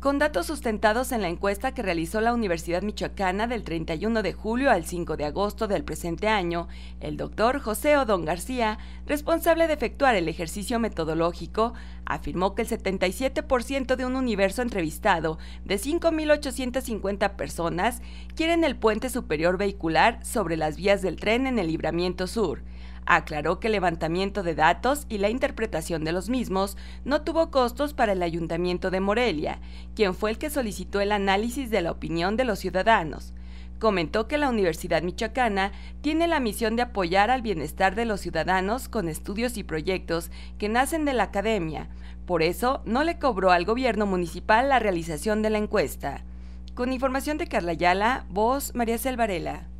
con datos sustentados en la encuesta que realizó la Universidad Michoacana del 31 de julio al 5 de agosto del presente año, el doctor José Odón García, responsable de efectuar el ejercicio metodológico, afirmó que el 77% de un universo entrevistado de 5.850 personas quieren el puente superior vehicular sobre las vías del tren en el libramiento sur aclaró que el levantamiento de datos y la interpretación de los mismos no tuvo costos para el ayuntamiento de Morelia, quien fue el que solicitó el análisis de la opinión de los ciudadanos. Comentó que la Universidad Michoacana tiene la misión de apoyar al bienestar de los ciudadanos con estudios y proyectos que nacen de la academia. Por eso no le cobró al gobierno municipal la realización de la encuesta. Con información de Carla Ayala, voz María Selvarela.